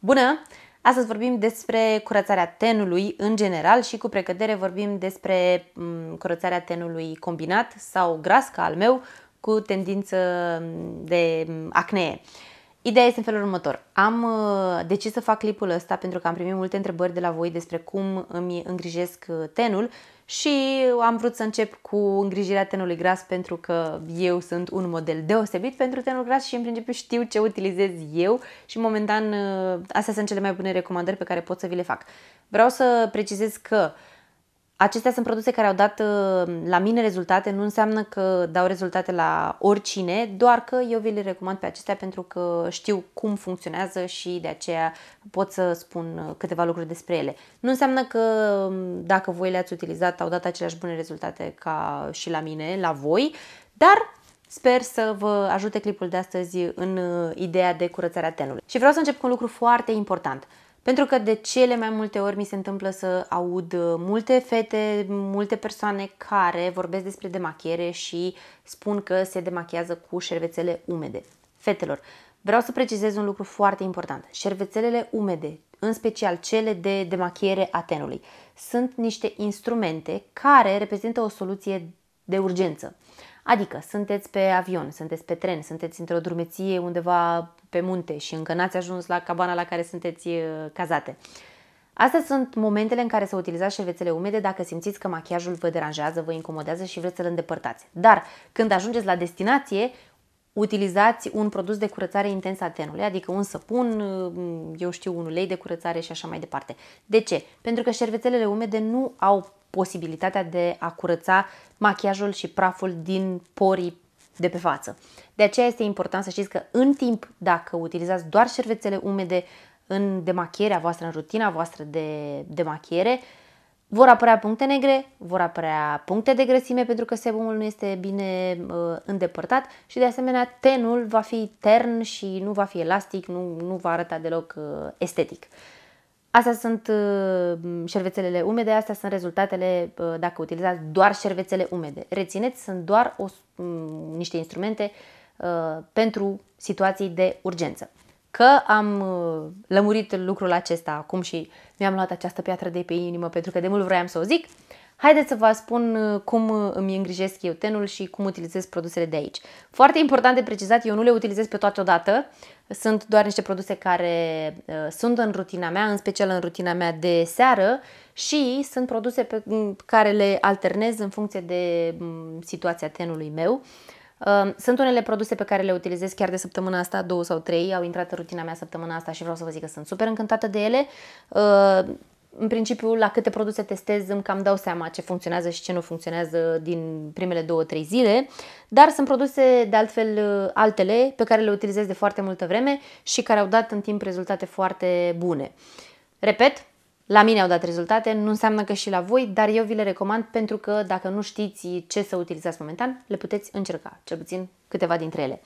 Bună! Astăzi vorbim despre curățarea tenului în general și cu precădere vorbim despre mm, curățarea tenului combinat sau gras ca al meu cu tendință mm, de mm, acnee. Ideea este în felul următor. Am uh, decis să fac clipul ăsta pentru că am primit multe întrebări de la voi despre cum îmi îngrijesc uh, tenul și am vrut să încep cu îngrijirea tenului gras pentru că eu sunt un model deosebit pentru tenul gras și în principiu știu ce utilizez eu și momentan uh, astea sunt cele mai bune recomandări pe care pot să vi le fac. Vreau să precizez că uh, Acestea sunt produse care au dat uh, la mine rezultate, nu înseamnă că dau rezultate la oricine, doar că eu vi le recomand pe acestea pentru că știu cum funcționează și de aceea pot să spun uh, câteva lucruri despre ele. Nu înseamnă că um, dacă voi le-ați utilizat au dat aceleași bune rezultate ca și la mine, la voi, dar Sper să vă ajute clipul de astăzi în uh, ideea de curățarea tenului. Și vreau să încep cu un lucru foarte important. Pentru că de cele mai multe ori mi se întâmplă să aud uh, multe fete, multe persoane care vorbesc despre demachiere și spun că se demachează cu șervețele umede. Fetelor, vreau să precizez un lucru foarte important. Șervețelele umede, în special cele de demachiere a tenului, sunt niște instrumente care reprezintă o soluție de urgență. Adică sunteți pe avion, sunteți pe tren, sunteți într-o drumeție undeva pe munte și încă n-ați ajuns la cabana la care sunteți uh, cazate. Astea sunt momentele în care să utilizați șervețele umede dacă simțiți că machiajul vă deranjează, vă incomodează și vreți să-l îndepărtați. Dar când ajungeți la destinație, utilizați un produs de curățare intensă a tenului, adică un săpun, uh, eu știu, un ulei de curățare și așa mai departe. De ce? Pentru că șervețelele umede nu au posibilitatea de a curăța machiajul și praful din porii de pe față. De aceea este important să știți că în timp, dacă utilizați doar șervețele umede în demachierea voastră, în rutina voastră de demachiere, vor apărea puncte negre, vor apărea puncte de grăsime pentru că sebumul nu este bine uh, îndepărtat și de asemenea tenul va fi tern și nu va fi elastic, nu, nu va arăta deloc uh, estetic. Uh, Astea sunt uh, șervețelele umede, astea sunt rezultatele uh, dacă utilizați doar șervețele umede. Rețineți, sunt doar o, mm, niște instrumente uh, pentru situații de urgență. Că am lămurit lucrul acesta acum și mi-am luat această piatră de pe inimă pentru că de mult vroiam să o zic, Haideți să vă spun uh, cum uh, îmi îngrijesc eu tenul și cum utilizez produsele de aici. Foarte important de precizat, eu nu le utilizez pe toate odată, sunt doar niște produse care uh, sunt în rutina mea, în special în rutina mea de seară și sunt produse pe care le alternez în funcție de situația tenului meu. sunt unele produse pe care le utilizez chiar de săptămâna asta, două sau trei, au intrat în rutina mea săptămâna asta și vreau să vă zic că sunt super încântată de ele în principiu, la câte produse testez, îmi cam dau seama ce funcționează și ce nu funcționează din primele două, trei zile, dar sunt produse, de altfel, altele pe care le utilizez de foarte multă vreme și care au dat în timp rezultate foarte bune. Repet, la mine au dat rezultate, nu înseamnă că și la voi, dar eu vi le recomand pentru că dacă nu știți ce să utilizați momentan, le puteți încerca, cel puțin câteva dintre ele.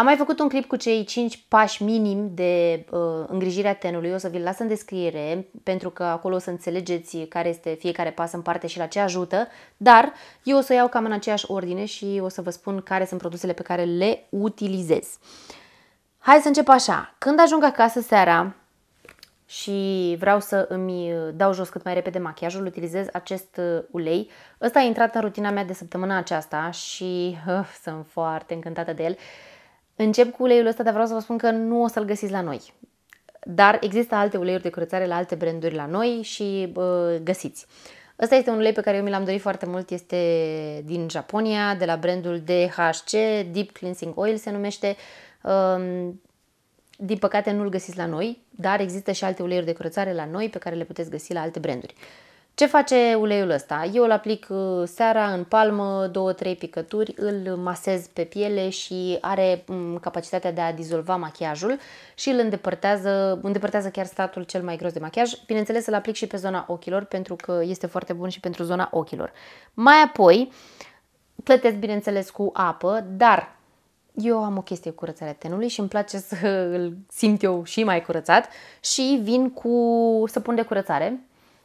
Am mai făcut un clip cu cei 5 pași minim de uh, îngrijirea tenului, o să vi-l las în descriere, pentru că acolo o să înțelegeți care este fiecare pas în parte și la ce ajută, dar eu o să o iau cam în aceeași ordine și o să vă spun care sunt produsele pe care le utilizez. Hai să încep așa. Când ajung acasă seara, și vreau să îmi dau jos cât mai repede machiajul, utilizez acest uh, ulei. Ăsta a intrat în rutina mea de săptămâna aceasta și uh, sunt foarte încântată de el. Uh, Încep cu uleiul ăsta, dar vreau să vă spun că nu o să-l găsiți la noi. Dar există alte uleiuri de curățare la alte branduri la noi și bă, găsiți. Ăsta este un ulei pe care eu mi l-am dorit foarte mult, este din Japonia, de la brandul DHC, Deep Cleansing Oil se numește. Ehm, din păcate nu-l găsiți la noi, dar există și alte uleiuri de curățare la noi pe care le puteți găsi la alte branduri. Ce face uleiul ăsta? Eu îl aplic uh, seara în palmă, două trei picături, îl masez pe piele și are mm, capacitatea de a dizolva machiajul și îl îndepărtează, îndepărtează chiar statul cel mai gros de machiaj. Bineînțeles, îl aplic și pe zona ochilor pentru că este foarte bun și pentru zona ochilor. Mai apoi, plătesc bineînțeles cu apă, dar eu am o chestie cu curățarea tenului și îmi place să îl simt eu și mai curățat și vin cu săpun de curățare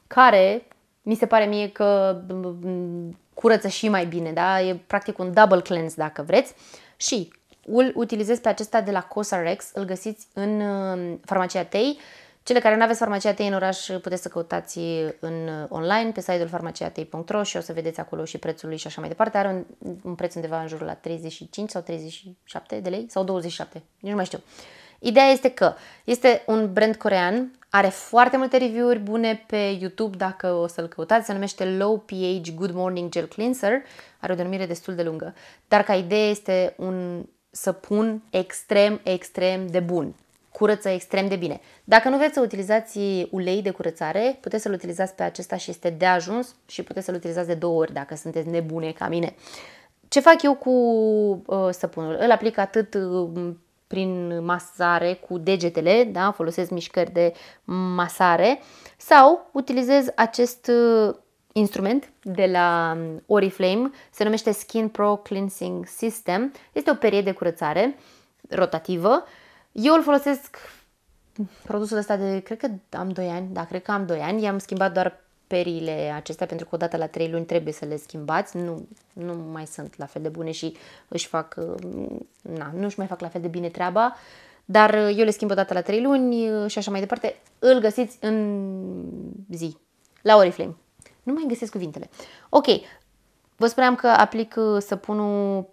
care mi se pare mie că mm, mm, curăță și mai bine, da? E practic un double cleanse dacă vreți. Și îl utilizez pe acesta de la Cosarex, îl găsiți în mm, farmacia Tei. Cele care nu aveți farmacia Tei în oraș puteți să căutați în online pe site-ul farmaciatei.ro și o să vedeți acolo și prețul lui și așa mai departe. Are un, un preț undeva în jurul la 35 sau 37 de lei sau 27, nici nu mai știu. Ideea este că este un brand corean are foarte multe review-uri bune pe YouTube dacă o să-l căutați. Se numește Low pH Good Morning Gel Cleanser. Are o denumire destul de lungă. Dar ca idee este un săpun extrem, extrem de bun. Curăță extrem de bine. Dacă nu vreți să utilizați ulei de curățare, puteți să-l utilizați pe acesta și este de ajuns și puteți să-l utilizați de două ori dacă sunteți nebune ca mine. Ce fac eu cu uh, săpunul? Îl aplic atât uh, prin masare cu degetele, da? folosesc mișcări de masare sau utilizez acest uh, instrument de la um, Oriflame, se numește Skin Pro Cleansing System. Este o perie de curățare rotativă. Eu îl folosesc produsul ăsta de, cred că am 2 ani, da, cred că am 2 ani, i-am schimbat doar perile acestea, pentru că odată la 3 luni trebuie să le schimbați, nu, nu mai sunt la fel de bune și își fac, na, nu își mai fac la fel de bine treaba, dar eu le schimb odată la 3 luni și așa mai departe. Îl găsiți în zi, la Oriflame. Nu mai găsesc cuvintele. Ok, vă spuneam că aplic săpunul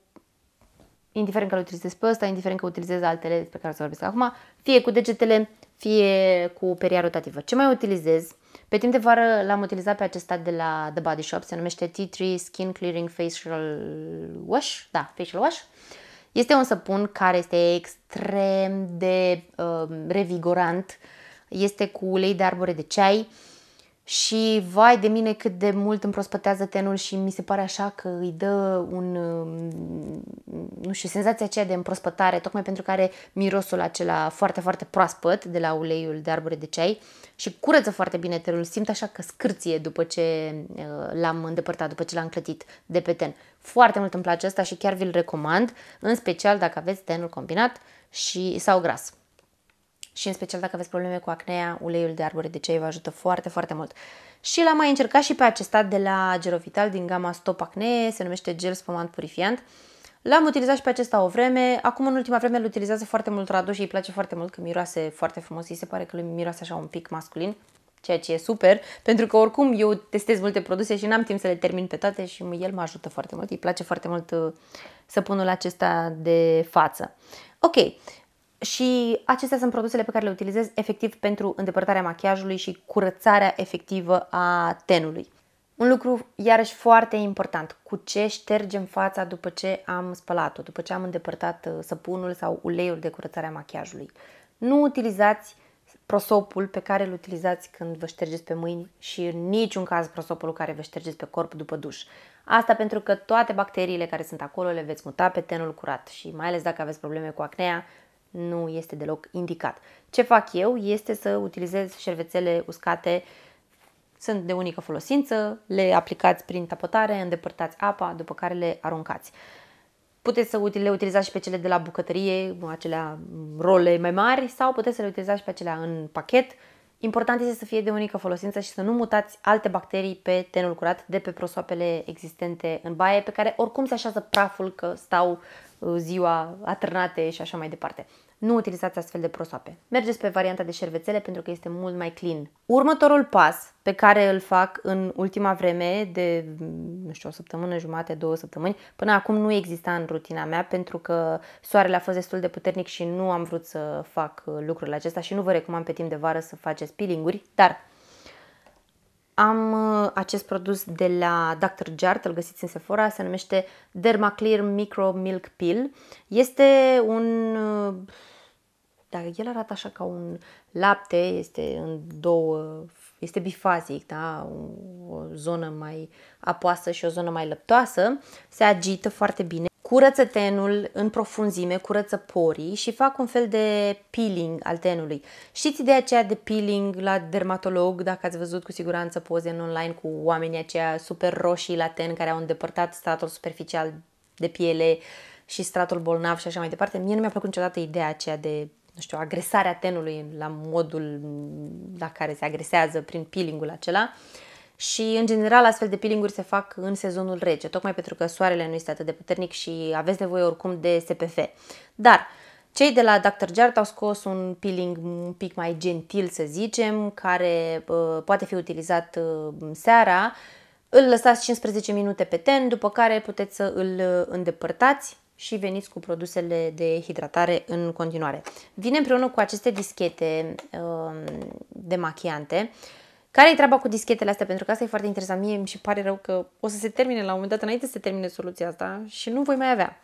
indiferent că îl utilizez pe ăsta, indiferent că utilizez altele despre care o să vorbesc acum, fie cu degetele, fie cu peria rotativă. Ce mai utilizez pe timp de vară l-am utilizat pe acesta de la The Body Shop, se numește t3 Skin Clearing Facial Wash. Da, Facial Wash. Este un săpun care este extrem de uh, revigorant, este cu ulei de arbore de ceai, uh, și vai de mine cât de mult împrospătează tenul și mi se pare așa că îi dă un, um, nu știu, senzația aceea de împrospătare, tocmai pentru că are mirosul acela foarte, foarte proaspăt de la uleiul de arbore de ceai și curăță foarte bine tenul, simt așa că scârție după ce uh, l-am îndepărtat, după ce l-am clătit de pe ten. Foarte mult îmi place asta și chiar vi-l recomand, în special dacă aveți tenul combinat și sau gras și în special dacă aveți probleme cu acnea, uleiul de arbore de ceai vă ajută foarte, foarte mult. Și l-am mai încercat și pe acesta de la Gerovital din gama Stop Acne, se numește gel spumant purifiant. L-am utilizat și pe acesta o vreme, acum în ultima vreme îl utilizează foarte mult Radu și îi place foarte mult că miroase foarte frumos, îi se pare că lui miroase așa un pic masculin, ceea ce e super, pentru că oricum eu testez multe produse și n-am timp să le termin pe toate și el mă ajută foarte mult, îi place foarte mult uh, săpunul acesta de față. Ok, și acestea sunt produsele pe care le utilizez efectiv pentru îndepărtarea machiajului și curățarea efectivă a tenului. Un lucru iarăși foarte important, cu ce ștergem fața după ce am spălat-o, după ce am îndepărtat uh, săpunul sau uleiul de curățare a machiajului. Nu utilizați prosopul pe care îl utilizați când vă ștergeți pe mâini și în niciun caz prosopul care vă ștergeți pe corp după duș. Asta pentru că toate bacteriile care sunt acolo le veți muta pe tenul curat și mai ales dacă aveți probleme cu acnea, nu este deloc indicat. Ce fac eu este să utilizez șervețele uscate, sunt de unică folosință, le aplicați prin tapotare, îndepărtați apa, după care le aruncați. Puteți să le utilizați și pe cele de la bucătărie, acelea role mai mari, sau puteți să le utilizați și pe acelea în pachet. Important este să fie de unică folosință și să nu mutați alte bacterii pe tenul curat de pe prosoapele existente în baie, pe care oricum se așează praful că stau Uh, ziua, atârnate și așa mai departe. Nu utilizați astfel de prosoape. Mergeți pe varianta de șervețele pentru că este mult mai clean. Următorul pas pe care îl fac în ultima vreme de, mm, nu știu, o săptămână, jumate, două săptămâni, până acum nu exista în rutina mea pentru că soarele a fost destul de puternic și nu am vrut să fac uh, lucrul acesta și nu vă recomand pe timp de vară să faceți peeling-uri, dar am uh, acest produs de la Dr. Jart, îl găsiți în Sephora, se numește Dermaclear Micro Milk Peel. Este un... Uh, da, el arată așa ca un lapte, este în două este bifazic, da? o zonă mai apoasă și o zonă mai lăptoasă, se agită foarte bine curăță tenul în profunzime, curăță porii și fac un fel de peeling al tenului. Știți ideea aceea de peeling la dermatolog, dacă ați văzut cu siguranță poze în online cu oamenii aceia super roșii la ten care au îndepărtat stratul superficial de piele și stratul bolnav și așa mai departe. Mie nu mi-a plăcut niciodată ideea aceea de nu știu, agresarea tenului la modul la care se agresează prin peelingul acela. Uh, și, în general, astfel de peelinguri se fac în sezonul rece, tocmai pentru că soarele nu este atât de puternic și aveți nevoie oricum de SPF. Dar, cei de la Dr. Jart au scos un peeling un pic mai gentil, să zicem, care uh, poate fi utilizat uh, seara. Îl lăsați 15 minute pe ten, după care puteți să îl îndepărtați și veniți cu produsele de hidratare în continuare. Vine împreună cu aceste dischete uh, de machiante. Uh, care e treaba cu dischetele astea? Pentru că asta e foarte interesant. Mie îmi și pare rău că o să se termine la un moment dat, înainte să se termine soluția asta și nu voi mai avea.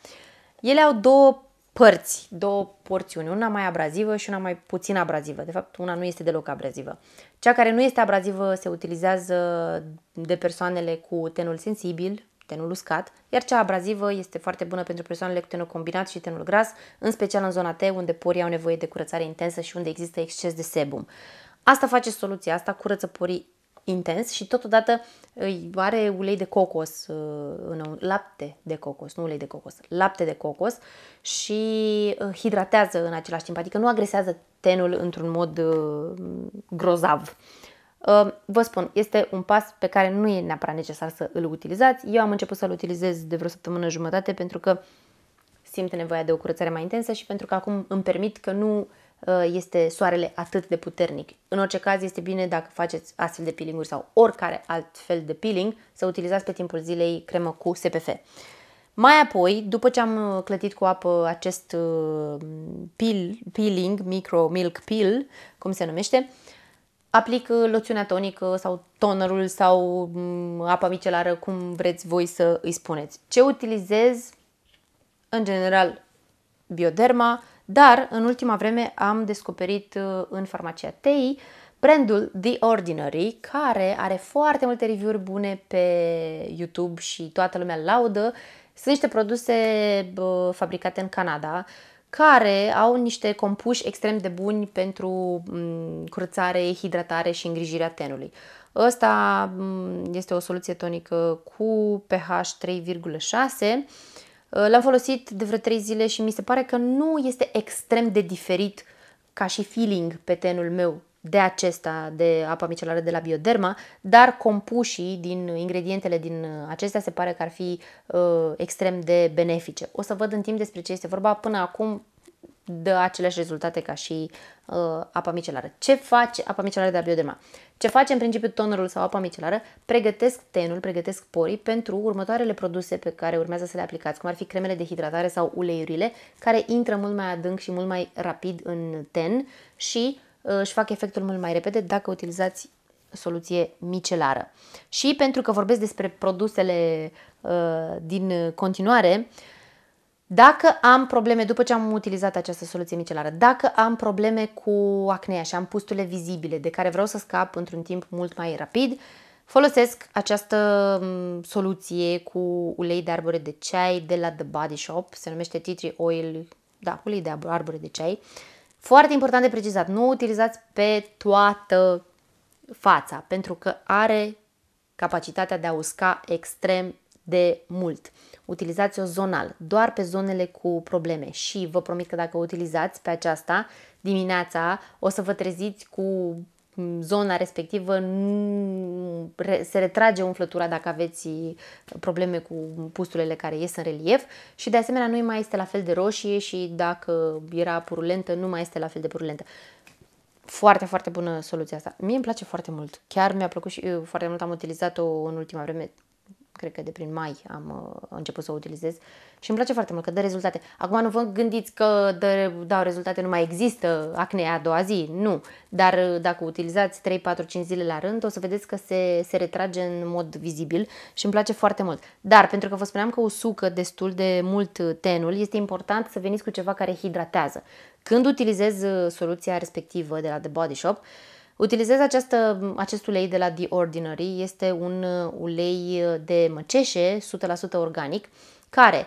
Ele au două părți, două porțiuni, una mai abrazivă și una mai puțin abrazivă. De fapt, una nu este deloc abrazivă. Cea care nu este abrazivă se utilizează de persoanele cu tenul sensibil, tenul uscat, iar cea abrazivă este foarte bună pentru persoanele cu tenul combinat și tenul gras, în special în zona T, unde porii au nevoie de curățare intensă și unde există exces de sebum. Asta face soluția, asta curăță porii intens și totodată are ulei de cocos, uh, lapte de cocos, nu ulei de cocos, lapte de cocos și uh, hidratează în același timp, adică nu agresează tenul într-un mod uh, grozav. Vă spun, este un pas pe care nu e neapărat necesar să îl utilizați. Eu am început să-l utilizez de vreo săptămână jumătate pentru că simt nevoia de o curățare mai intensă și pentru că acum îmi permit că nu Uh, este soarele atât de puternic. În orice caz este bine dacă faceți astfel de peeling-uri sau oricare alt fel de peeling să utilizați pe timpul zilei cremă cu SPF. Mai apoi, după ce am uh, clătit cu apă acest uh, peel, peeling, micro milk peel, cum se numește, aplic loțiunea tonică sau tonerul sau mm, apa micelară, cum vreți voi să îi spuneți. Ce utilizez? În general, bioderma, dar în ultima vreme am descoperit uh, în farmacia TEI brandul The Ordinary, care are foarte multe review-uri bune pe YouTube și toată lumea laudă. Sunt niște produse fabricate în Canada, care au niște compuși extrem de buni pentru mm, curățare, hidratare și îngrijirea tenului. Ăsta mm, este o soluție tonică cu pH 3,6 Uh, l-am folosit de vreo 3 zile și mi se pare că nu este extrem de diferit ca și feeling pe tenul meu de acesta, de apa micelară de la Bioderma, dar compușii din ingredientele din acestea se pare că ar fi uh, extrem de benefice. O să văd în timp despre ce este vorba. Până acum dă aceleași rezultate ca și uh, apa micelară. Ce face apa micelară de la bioderma? Ce face în principiu tonerul sau apa micelară? Pregătesc tenul, pregătesc porii pentru următoarele produse pe care urmează să le aplicați, cum ar fi cremele de hidratare sau uleiurile, care intră mult mai adânc și mult mai rapid în ten și uh, își fac efectul mult mai repede dacă utilizați soluție micelară. Și pentru că vorbesc despre produsele uh, din continuare, uh, dacă am probleme, după ce am utilizat această soluție micelară, dacă am probleme cu acnea și am pustule vizibile de care vreau să scap într-un timp mult mai rapid, folosesc această soluție cu ulei de arbore de ceai de la The Body Shop, se numește Tea Tree Oil, da, ulei de arbore de ceai. Foarte important de precizat, nu utilizați pe toată fața, pentru că are capacitatea de a usca extrem de mult. Utilizați-o zonal, doar pe zonele cu probleme și vă promit că dacă o utilizați pe aceasta dimineața, o să vă treziți cu mm, zona respectivă se retrage umflătura dacă aveți probleme cu pustulele care ies în relief și de asemenea nu mai este la fel de roșie și dacă era purulentă nu mai este la fel de purulentă. Foarte, foarte bună soluția asta. Mie îmi place foarte mult. Chiar mi-a plăcut și eu, foarte mult am utilizat-o în ultima vreme cred că de prin mai am uh, început să o utilizez și îmi place foarte mult că dă rezultate. Acum nu vă gândiți că dă, dau rezultate, nu mai există acnea a doua zi, nu. Dar uh, dacă utilizați 3, 4, 5 zile la rând, o să vedeți că se, se retrage în mod vizibil și îmi place foarte mult. Dar pentru că vă spuneam că usucă destul de mult uh, tenul, este important să veniți cu ceva care hidratează. Când utilizez uh, soluția respectivă de la The Body Shop, uh, Utilizez această, acest ulei de la The Ordinary, este un uh, ulei uh, de măceșe, 100% organic, care,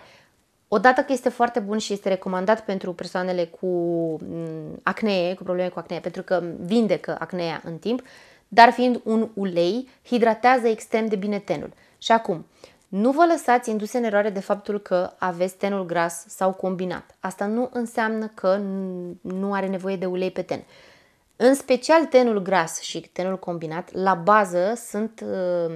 odată că este foarte bun și este recomandat pentru persoanele cu mm, acne, cu probleme cu acne, pentru că vindecă acnea în timp, dar fiind un ulei, hidratează extrem de bine tenul. Și acum, nu vă lăsați induse în eroare de faptul că aveți tenul gras sau combinat. Asta nu înseamnă că nu are nevoie de ulei pe ten. În special tenul gras și tenul combinat, la bază sunt uh,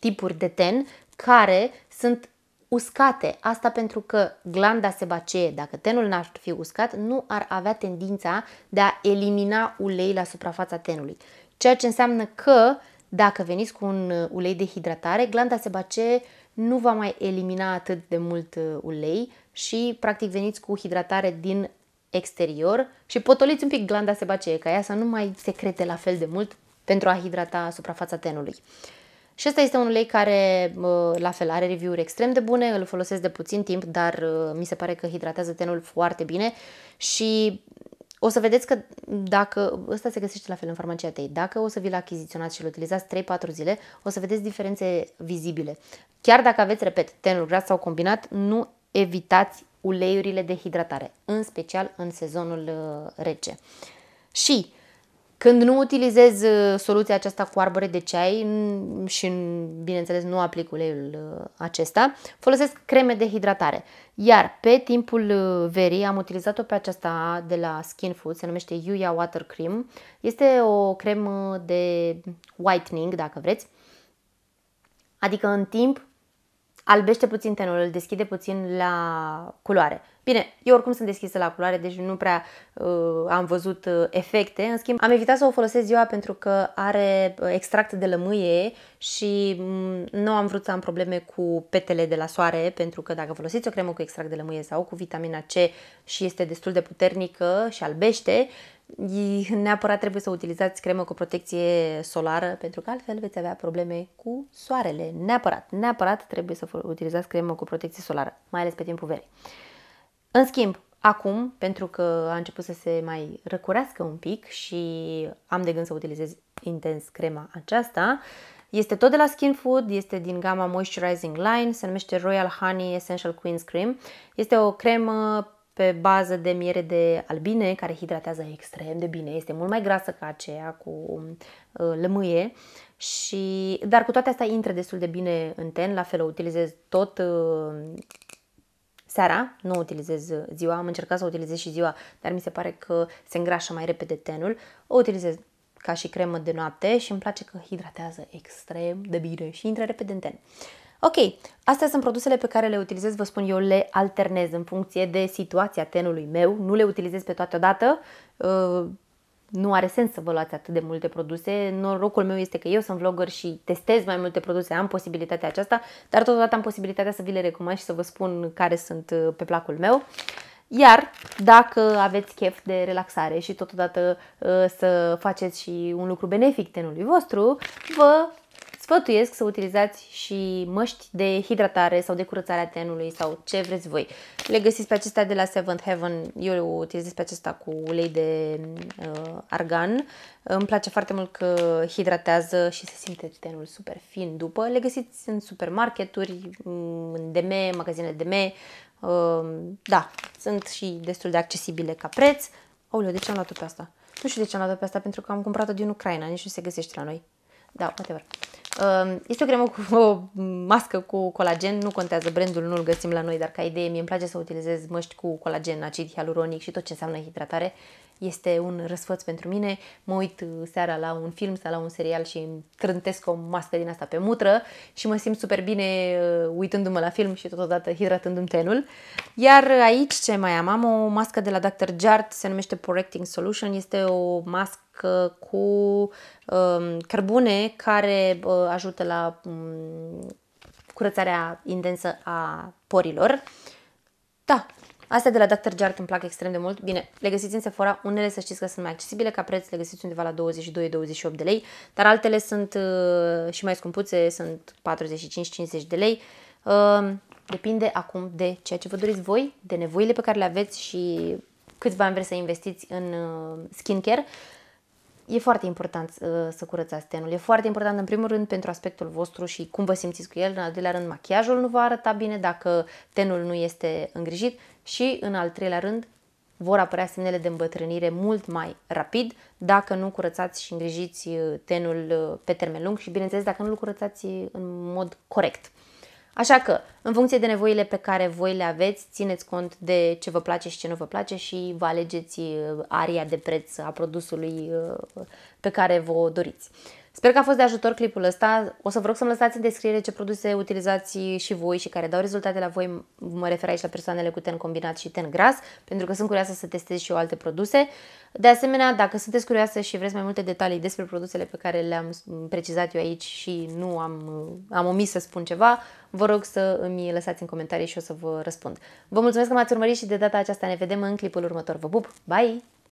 tipuri de ten care sunt uscate. Asta pentru că glanda sebacee, dacă tenul n-ar fi uscat, nu ar avea tendința de a elimina ulei la suprafața tenului. Ceea ce înseamnă că dacă veniți cu un uh, ulei de hidratare, glanda sebacee nu va mai elimina atât de mult uh, ulei și practic veniți cu hidratare din exterior și potoliți un pic glanda sebacee ca ea să nu mai secrete la fel de mult pentru a hidrata suprafața tenului. Și ăsta este un ulei care, la fel, are review-uri extrem de bune, îl folosesc de puțin timp, dar mi se pare că hidratează tenul foarte bine și o să vedeți că dacă, ăsta se găsește la fel în farmacia tăi, dacă o să vi-l achiziționați și îl utilizați 3-4 zile, o să vedeți diferențe vizibile. Chiar dacă aveți, repet, tenul gras sau combinat, nu evitați uleiurile de hidratare, în special în sezonul uh, rece. Și când nu utilizez uh, soluția aceasta cu arbore de ceai și, bineînțeles, nu aplic uleiul uh, acesta, folosesc creme de hidratare. Iar pe timpul verii am utilizat-o pe aceasta de la Skin Food, se numește Yuya Water Cream. Este o cremă de whitening, dacă vreți. Adică în timp albește puțin tenul, îl deschide puțin la culoare. Bine, eu oricum sunt deschisă la culoare, deci nu prea uh, am văzut uh, efecte. În schimb, am evitat să o folosesc ziua pentru că are uh, extract de lămâie și mm, nu am vrut să am probleme cu petele de la soare, pentru că dacă folosiți o cremă cu extract de lămâie sau cu vitamina C și este destul de puternică și albește, uh, neapărat trebuie să utilizați cremă cu protecție solară, pentru că altfel veți avea probleme cu soarele. Neapărat, neapărat trebuie să utilizați cremă cu protecție solară, mai ales pe timpul verii. În schimb, acum, pentru că a început să se mai răcurească un pic și am de gând să utilizez intens crema aceasta, este tot de la Skin Food, este din gama Moisturizing Line, se numește Royal Honey Essential Queen's Cream. Este o cremă pe bază de miere de albine, care hidratează extrem de bine, este mult mai grasă ca aceea cu uh, lămâie, și, dar cu toate astea intră destul de bine în ten, la fel o utilizez tot uh, seara, nu utilizez ziua, am încercat să o utilizez și ziua, dar mi se pare că se îngrașă mai repede tenul, o utilizez ca și cremă de noapte și îmi place că hidratează extrem de bine și intră repede în ten. Uh, Ok, astea sunt produsele pe care le utilizez, vă spun eu, le alternez în funcție de situația tenului meu, nu le utilizez pe toate odată, uh, nu are sens să vă luați atât de multe produse. Norocul meu este că eu sunt vlogger și testez mai multe produse, am posibilitatea aceasta, dar totodată am posibilitatea să vi le recomand și să vă spun care sunt uh, pe placul meu. Iar dacă aveți chef de relaxare și totodată uh, să faceți și un lucru benefic tenului vostru, vă sfătuiesc să utilizați și măști de hidratare sau de curățare a tenului sau ce vreți voi. Le găsiți pe acestea de la Seventh Heaven, eu le utilizez pe acesta cu ulei de uh, argan. Îmi place foarte mult că hidratează și se simte tenul super fin după. Le găsiți în supermarketuri, în DM, magazine DM. Uh, da, sunt și destul de accesibile ca preț. Aoleu, de ce am luat-o pe asta? Nu știu de ce am luat-o pe asta, pentru că am cumpărat-o din Ucraina, nici nu se găsește la noi. Da, whatever. Ehm, este o cremă cu o mască cu colagen, nu contează brandul, nu-l găsim la noi, dar ca idee mi îmi place să utilizez măști cu colagen, acid hialuronic și tot ce înseamnă hidratare. Este un răsfăț pentru mine. Mă uit uh, seara la un film sau la un serial și îmi trântesc o mască din asta pe mutră și mă simt super bine uh, uitându-mă la film și totodată hidratându-mi tenul. Iar aici ce mai am? Am o mască de la Dr. Jart, se numește Correcting Solution. Este o mască cu um, cărbune care ajută la mm, curățarea intensă a porilor. Da, Astea de la Dr. Jart îmi plac extrem de mult. Bine, le găsiți în Sephora, unele să știți că sunt mai accesibile ca preț, le găsiți undeva la 22-28 de lei, dar altele sunt uh, și mai scumpuțe, sunt 45-50 de lei. Uh, depinde acum de ceea ce vă doriți voi, de nevoile pe care le aveți și câți bani vreți să investiți în uh, skincare e foarte important uh, să curățați tenul. E foarte important, în primul rând, pentru aspectul vostru și cum vă simțiți cu el. În al doilea rând, machiajul nu va arăta bine dacă tenul nu este îngrijit. Și, în al treilea rând, vor apărea semnele de îmbătrânire mult mai rapid dacă nu curățați și îngrijiți uh, tenul uh, pe termen lung și, bineînțeles, dacă nu l curățați în mod corect. Așa că în funcție de nevoile pe care voi le aveți, țineți cont de ce vă place și ce nu vă place și vă alegeți uh, aria de preț a produsului uh, pe care vă doriți. Sper că a fost de ajutor clipul ăsta. O să vă rog să-mi lăsați în descriere ce produse utilizați și voi și care dau rezultate la voi. Mă refer aici la persoanele cu ten combinat și ten gras, pentru că sunt curioasă să testez și eu alte produse. De asemenea, dacă sunteți curioasă și vreți mai multe detalii despre produsele pe care le-am precizat eu aici și nu am, uh, am omis să spun ceva, vă rog să îmi îmi lăsați în comentarii și o să vă răspund. Vă mulțumesc că m-ați urmărit și de data aceasta ne vedem în clipul următor. Vă pup! Bye!